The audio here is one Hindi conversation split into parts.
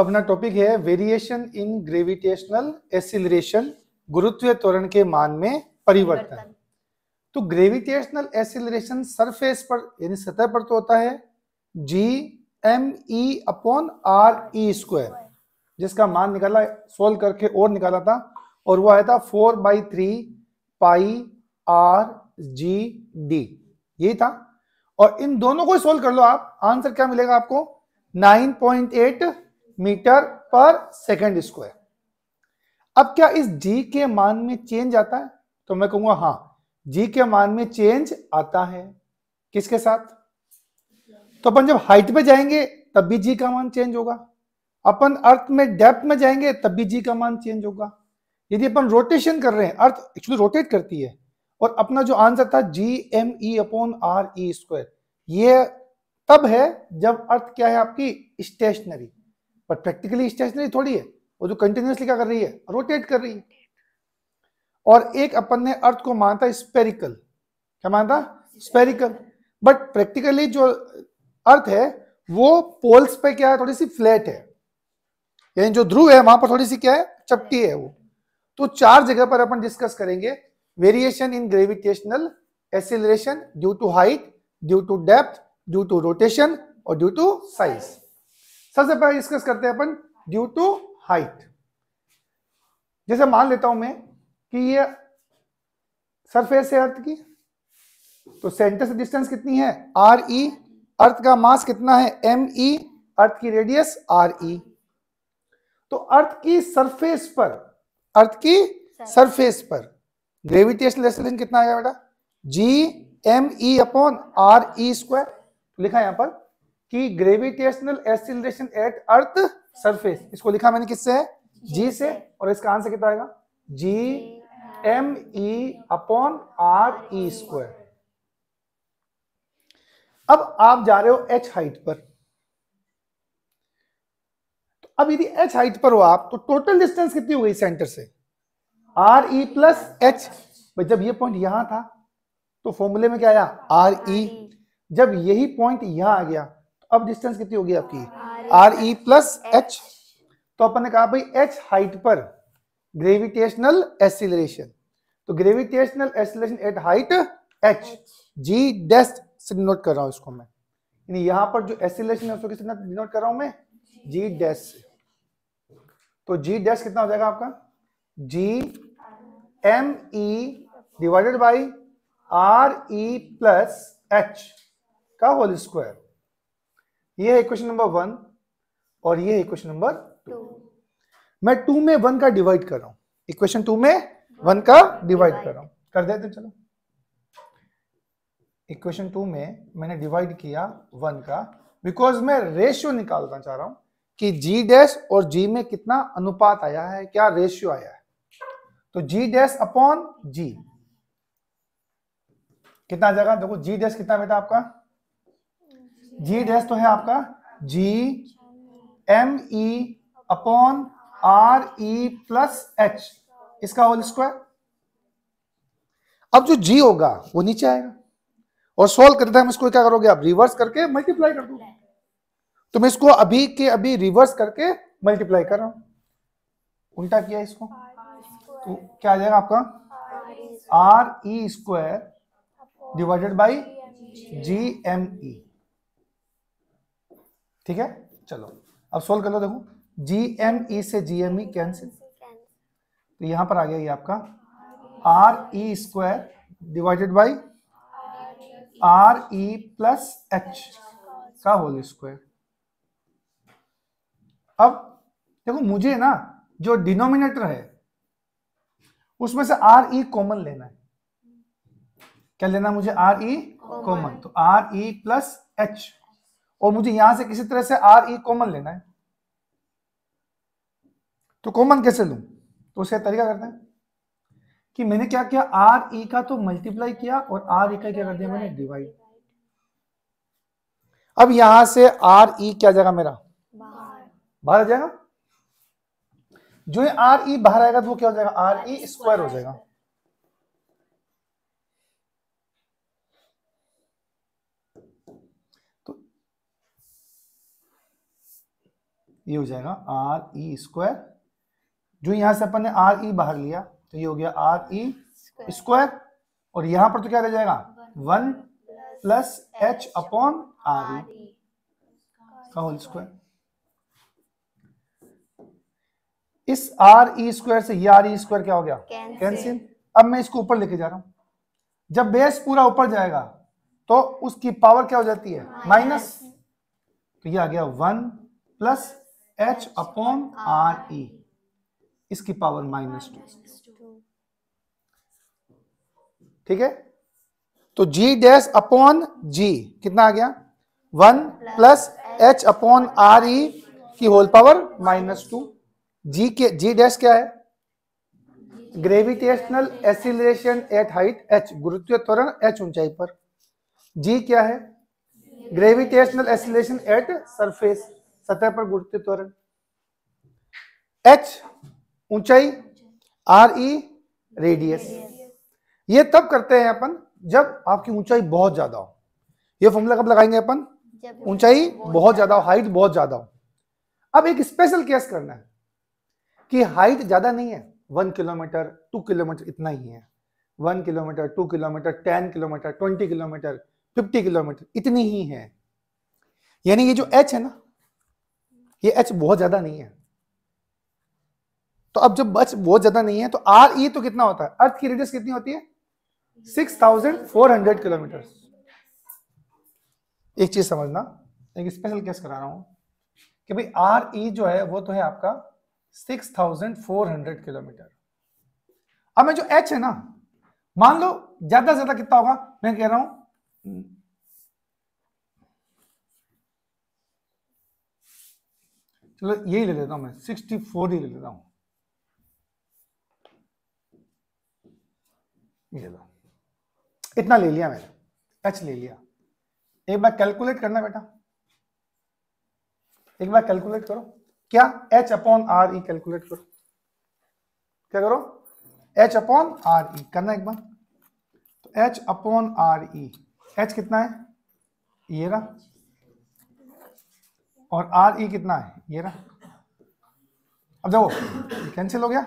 अपना टॉपिक है वेरिएशन इन ग्रेविटेशनल एसिलेशन गुरुत्व त्वरण के मान में परिवर्तन तो ग्रेविटेशनल एसिलेशन सरफेस पर यानी सतह पर तो होता है G M E upon R E square जिसका मान निकाला सोल्व करके और निकाला था और वो आया था four by three pi R G D यही था और इन दोनों को सोल्व कर लो आप आंसर क्या मिलेगा आपको nine point eight metre per second square अब क्या इस जी के मान में चेंज आता है तो मैं कहूंगा हाँ जी के मान में चेंज आता है किसके साथ तो अपन जब हाइट पे जाएंगे तब भी जी का मान चेंज होगा अपन अर्थ में डेप्थ में जाएंगे तब भी जी का मान चेंज होगा यदि अपन रोटेशन कर रहे हैं अर्थ एक्चुअली रोटेट करती है और अपना जो आंसर था G M E upon R E square ये तब है जब अर्थ क्या है आपकी स्टेशनरी बट प्रैक्टिकली स्टेशनरी थोड़ी है वो जो कंटिन्यूसली क्या कर रही है रोटेट कर रही है और एक अपन ने अर्थ को मानता स्पेरिकल क्या मानता स्पेरिकल बट प्रैक्टिकली जो अर्थ है वो पोल्स पे क्या है थोड़ी सी फ्लैट है यानी जो ध्रुव है वहां पर थोड़ी सी क्या है चपटी है वो तो चार जगह पर अपन डिस्कस करेंगे variation in gravitational acceleration due to height due to depth due to rotation और ड्यू टू साइज सबसे पहले डिस्कस करते हैं अपन ड्यू टू हाइट जैसे मान लेता हूं मैं कि ये सरफेस है अर्थ की तो सेंटर से डिस्टेंस कितनी है आर ई अर्थ का मास कितना है एम ई अर्थ की रेडियस आर ई तो अर्थ की सरफेस पर अर्थ की सरफेस पर ग्रेविटेशनल एक्सेलेरेशन कितना आएगा बेटा G M E upon R E square लिखा यहां पर कि gravitational acceleration at earth surface इसको लिखा मैंने किससे है जी से और इसका आंसर कितना आएगा G M E upon R E square अब आप जा रहे हो एच हाइट पर तो अब यदि एच हाइट पर हो आप तो टोटल डिस्टेंस कितनी हो गई सेंटर से आर ई प्लस एच जब ये पॉइंट यहां था तो फॉर्मूले में क्या आया आर ई e। e। जब यही पॉइंट यहां आ गया अब डिस्टेंस कितनी होगी आपकी आर ई प्लस एच तो अपन ने कहा भाई एच हाइट पर ग्रेविटेशनल एसिलेशन तो gravitational acceleration at height H G डेस्ट से डिनोट कर रहा हूं इसको मैं यानी यहां पर जो एसिलेशन है उसको किस डिनोट कर रहा हूं मैं जी डैश तो जी डेस्ट कितना हो जाएगा आपका G M E divided by R E plus H का होल स्क्वायर ये है क्वेश्चन नंबर वन और ये है क्वेश्चन नंबर टू मैं टू में वन का डिवाइड कर रहा हूं इक्वेशन टू में वन का डिवाइड कर रहा हूं कर देते चलो इक्वेशन टू में मैंने डिवाइड किया वन का बिकॉज मैं रेशियो निकालना चाह रहा हूं कि जी डैश और जी में कितना अनुपात आया है क्या रेशियो आया है तो जी डैश अपॉन जी कितना आ जाएगा देखो जी डैश कितना बेटा आपका जी डैश तो है आपका G M E upon R E plus H इसका होल स्क्वायर अब जो जी होगा वो नीचे आएगा और सोल्व करते हम इसको क्या करोगे आप रिवर्स करके मल्टीप्लाई कर दो तो मैं इसको अभी के अभी रिवर्स करके मल्टीप्लाई कर रहा हूं उल्टा किया इसको तो क्या आ जाएगा आपका R E square divided by G M E ठीक है चलो अब सोल्व कर लो देखो जी एम ई से जी एम ई कैंसिल तो यहां पर आ गया ये आपका R E square divided by R E plus H का होल स्क्वायर अब देखो मुझे ना जो डिनोमिनेटर है उसमें से आर ई कॉमन लेना है क्या लेना मुझे आर ई कॉमन तो आर ई प्लस एच और मुझे यहां से किसी तरह से आर ई कॉमन लेना है तो कॉमन कैसे लू तो उसे तरीका करते हैं कि मैंने क्या किया आर ई e का तो मल्टीप्लाई किया और आर ई e का क्या कर दिया मैंने डिवाइड अब यहां से आर ई e क्या जाएगा मेरा बाहर आ जाएगा जो ये आर ई बाहर आएगा तो वो क्या हो जाएगा आर ई स्क्वायर हो जाएगा ये हो जाएगा आर ई स्क्वायर जो यहां से अपन ने आर ई e बाहर लिया तो ये हो गया आर ई स्क्वायर और यहां पर तो क्या रह जाएगा one plus H upon R E का होल स्क्वायर इस आर ई स्क्वायर से ये आर ई स्क्वायर क्या हो गया कैंसिल अब मैं इसको ऊपर लेके जा रहा हूं जब बेस पूरा ऊपर जाएगा तो उसकी पावर क्या हो जाती है माइनस तो ये आ गया one plus H upon R E इसकी पावर माइनस टू ठीक है तो जी डैश अपॉन जी कितना आ गया one plus H upon R E की whole power minus two G के जी डैश क्या है gravitational acceleration at height H गुरुत्व त्वरण एच ऊंचाई पर जी क्या है ग्रेविटेशनल एसिलेशन एट सरफेस सतह पर गुजरते त्वरण एच ऊंचाई आर ई रेडियस ये तब करते हैं अपन जब आपकी ऊंचाई बहुत ज्यादा हो ये फॉर्मूला कब लगाएंगे अपन ऊंचाई बहुत ज्यादा हो हाइट बहुत ज्यादा हो अब एक स्पेशल केस करना है कि हाइट ज्यादा नहीं है वन किलोमीटर टू किलोमीटर इतना ही है one kilometre two kilometre ten kilometre twenty kilometre fifty kilometre इतनी ही है यानी ये जो एच है ना ये एच बहुत ज्यादा नहीं है तो अब जब एच बहुत ज्यादा नहीं है तो आर ई e तो कितना होता है अर्थ की रेडियस कितनी होती है six thousand four hundred kilometre एक चीज समझना एक स्पेशल केस करा रहा हूं कि भाई आर ई e जो है वो तो है आपका six thousand four hundred kilometre अब मैं जो एच है ना मान लो ज्यादा से ज्यादा कितना होगा मैं कह रहा हूं चलो यही ले लेता हूं मैं सिक्सटी फोर ही ले लेता हूं ये लो इतना ले लिया मैंने एच ले लिया एक बार कैलकुलेट करना बेटा एक बार कैलकुलेट करो क्या H upon R E calculate करो क्या करो एच अपॉन आर ई करना एक बार तो H upon R E H कितना है ये रहा और आर ई e कितना है ये रहा अब देखो कैंसिल हो गया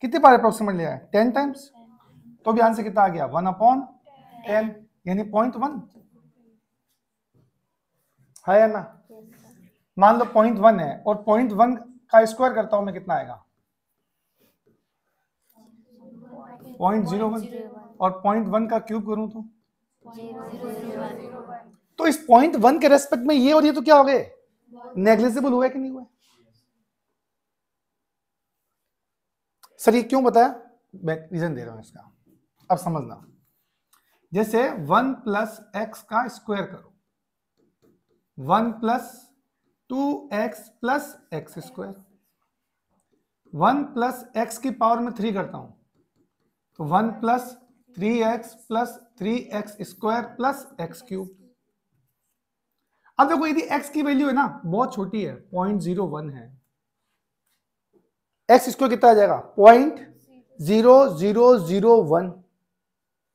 कितने बार अप्रोक्सीमेट लिया है टेन टाइम्स तो भी आंसर कितना आ गया वन अपॉन टेन यानी पॉइंट वन है ना मान लो पॉइंट वन है और पॉइंट वन का स्क्वायर करता हूं मैं कितना आएगा पॉइंट जीरो वन और पॉइंट वन का क्यूब करूं तो तो इस पॉइंट वन के रेस्पेक्ट में ये और ये तो क्या हो गए नेग्लिजिबल हुआ कि नहीं हुआ सर ये क्यों बताया मैं रीजन दे रहा हूं इसका अब समझना जैसे वन प्लस एक्स का स्क्वायर करो one plus two X plus X square one plus X की पावर में थ्री करता हूं तो one plus three X plus three X square plus X cube अब देखो यदि x की वैल्यू है ना बहुत छोटी है पॉइंट जीरो वन है x स्क्वायर कितना आ जाएगा point zero zero zero one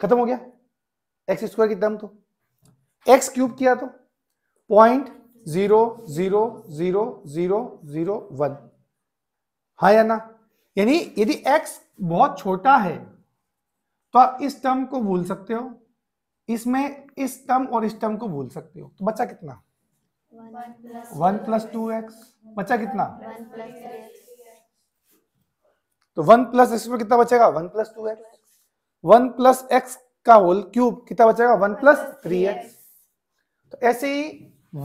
खत्म हो गया एक्स स्क्वायर कितना हम तो एक्स क्यूब किया तो point zero zero zero zero zero one हा या ना यानी यदि एक्स बहुत छोटा है तो आप इस टर्म को भूल सकते हो इसमें इस टर्म और इस टर्म को भूल सकते हो तो बच्चा कितना वन प्लस टू एक्स बचा कितना तो वन प्लस एक्स में कितना बचेगा one plus two X one plus X का होल क्यूब कितना बचेगा वन प्लस थ्री एक्स तो ऐसे ही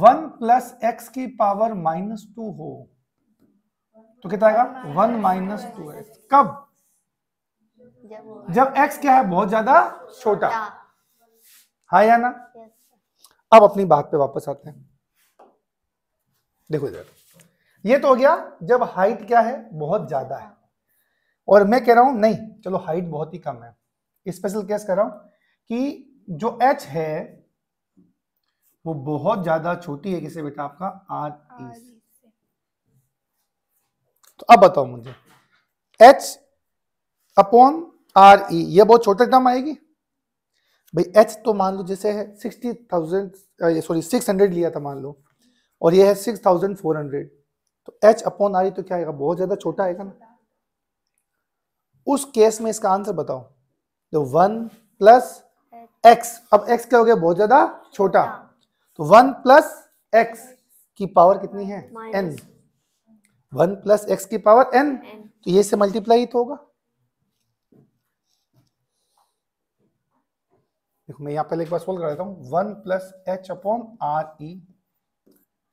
वन प्लस एक्स की पावर माइनस टू हो तो कितना आएगा वन माइनस टू एक्स कब जब एक्स क्या है बहुत ज्यादा छोटा हाँ या ना अब अपनी बात पे वापस आते हैं देखो इधर ये तो हो गया जब हाइट क्या है बहुत ज्यादा है और मैं कह रहा हूं नहीं चलो हाइट बहुत ही कम है स्पेशल केस कर रहा हूं कि जो एच है वो बहुत ज्यादा छोटी है किसे बेटा आपका आर ई से तो अब बताओ मुझे एच अपॉन आर ई ये बहुत छोटे टर्म आएगी भाई एच तो मान लो जैसे है sixty thousand sorry six hundred लिया था मान लो और ये है सिक्स थाउजेंड फोर हंड्रेड तो एच अपॉन आर तो क्या आएगा बहुत ज्यादा छोटा आएगा ना उस केस में इसका आंसर बताओ तो वन प्लस एक्स अब एक्स क्या हो गया बहुत ज्यादा छोटा तो वन प्लस एक्स की पावर कितनी है एन वन प्लस एक्स की पावर एन तो ये से मल्टीप्लाई तो होगा देखो मैं यहां पहले एक बार सोल्व कर देता हूं one plus H upon R E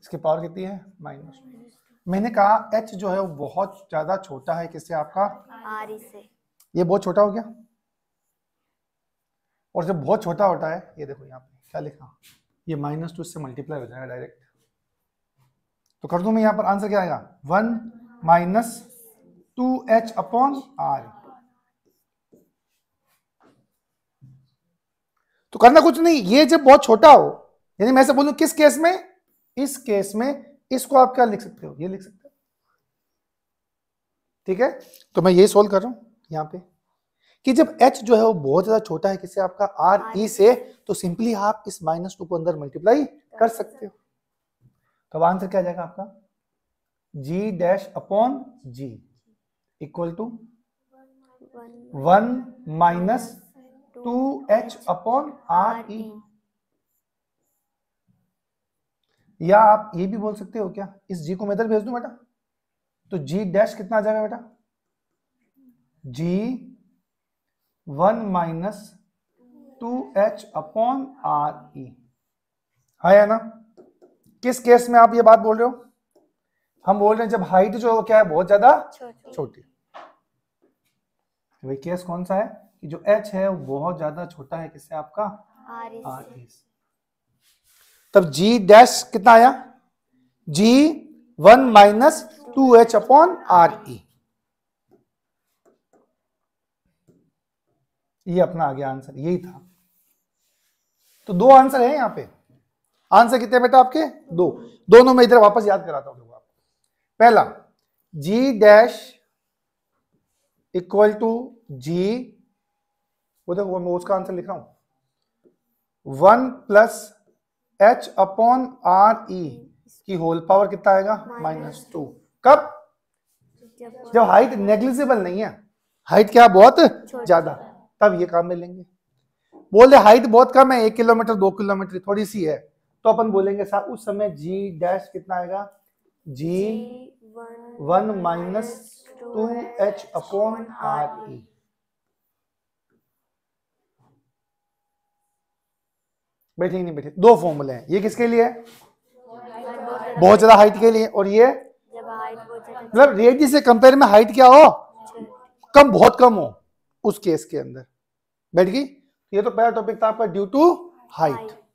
इसकी पावर कितनी है माइनस मैंने कहा एच जो है वो बहुत ज्यादा छोटा है किससे आपका आर e से ये बहुत छोटा हो गया और जब बहुत छोटा होता है ये देखो यहाँ पे क्या लिखा ये माइनस टू से मल्टीप्लाई हो जाएगा डायरेक्ट तो कर दू मैं यहाँ पर आंसर क्या आएगा one minus two H upon R तो करना कुछ नहीं ये जब बहुत छोटा हो यानी मैं ऐसे बोलू किस केस में इस केस में इसको आप क्या लिख सकते हो ये लिख सकते हो ठीक है तो मैं ये सोल्व कर रहा हूं यहां पे कि जब h जो है वो बहुत ज्यादा छोटा है किसी आपका आर ई e से तो सिंपली आप इस माइनस टू को अंदर मल्टीप्लाई कर सकते हो तो आंसर क्या जाएगा आपका g dash upon G equal to one minus two H upon R E या आप ये भी बोल सकते हो क्या इस जी को मैं इधर भेज दू बेटा तो जी डैश कितना आ जाएगा बेटा G one minus two H upon R E हाई है ना किस केस में आप ये बात बोल रहे हो हम बोल रहे हैं जब हाइट जो क्या है बहुत ज्यादा छोटी वही केस कौन सा है कि जो एच है वो बहुत ज्यादा छोटा है किससे आपका आर एस e तब जी डैश कितना आया G one minus two H upon R E ये अपना आ गया आंसर यही था तो दो आंसर है यहां पे आंसर कितने बेटा आपके दो दोनों में इधर वापस याद कराता हूं आपको पहला G dash equal to G वो देखो मैं उसका आंसर लिख रहा हूं one plus H upon R E की होल पावर कितना आएगा माइनस टू कब जब हाइट नेग्लिजिबल नहीं है हाइट क्या बहुत ज्यादा तब ये काम में लेंगे बोल दे हाइट बहुत कम है एक किलोमीटर दो किलोमीटर थोड़ी सी है तो अपन बोलेंगे साहब उस समय जी डैश कितना आएगा G one minus two H upon R E बैठेंगे नहीं बैठे दो फॉर्मूले हैं ये किसके लिए बहुत ज्यादा हाइट के लिए और ये मतलब रेडी से कंपेयर में हाइट क्या हो कम बहुत कम हो उस केस के अंदर बैठ गई ये तो पहला टॉपिक था आपका ड्यू टू हाइट